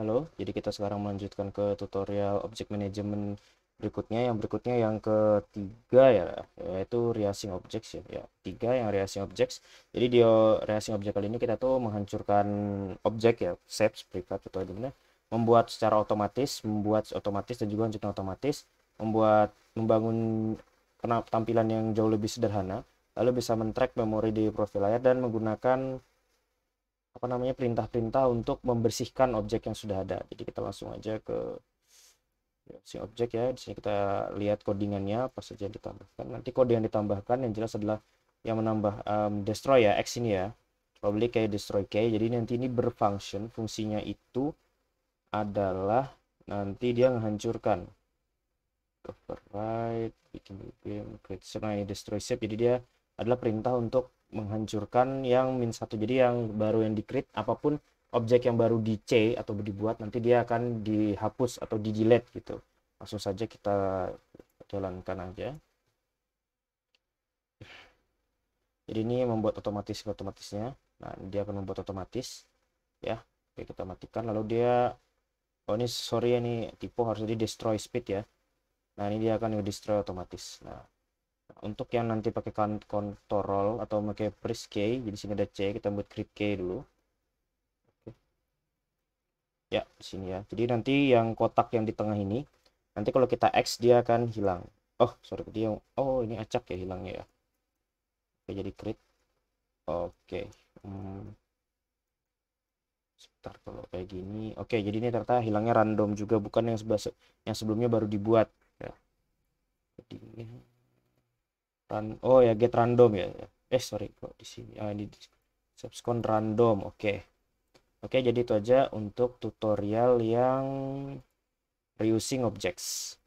Halo, jadi kita sekarang melanjutkan ke tutorial object management berikutnya yang berikutnya yang ketiga ya yaitu reasing objects ya, ya tiga yang reasing objects jadi di reasing object kali ini kita tuh menghancurkan objek ya shapes prefab atau gimana membuat secara otomatis membuat otomatis dan juga hancurkan otomatis membuat membangun tampilan yang jauh lebih sederhana lalu bisa men-track memori di profil layar dan menggunakan apa namanya perintah-perintah untuk membersihkan objek yang sudah ada. Jadi kita langsung aja ke ya, si objek ya. Di sini kita lihat codingannya apa saja yang ditambahkan. Nanti kode yang ditambahkan yang jelas adalah yang menambah um, destroy ya x ini ya. Probably kayak destroy key. Jadi nanti ini berfunction fungsinya itu adalah nanti dia menghancurkan override bikin game create nah destroy shape jadi dia adalah perintah untuk menghancurkan yang min satu jadi yang baru yang dikrit apapun objek yang baru di C atau dibuat nanti dia akan dihapus atau di delete gitu langsung saja kita jalankan aja jadi ini membuat otomatis otomatisnya nah dia akan membuat otomatis ya oke kita matikan lalu dia oh ini sorry ya nih tipe harus di destroy speed ya nah ini dia akan destroy otomatis nah untuk yang nanti pakai control atau pakai press K, jadi sini ada C kita buat create K dulu Oke. ya di sini ya jadi nanti yang kotak yang di tengah ini nanti kalau kita X dia akan hilang oh sorry dia oh ini acak ya hilangnya ya Oke, jadi create. Oke hmm. sebentar kalau kayak gini Oke jadi ini ternyata hilangnya random juga bukan yang sebelumnya baru dibuat ya jadi Run, oh ya get random ya. Eh sorry kok di sini. Ah ini subscon random. Oke. Okay. Oke, okay, jadi itu aja untuk tutorial yang reusing objects.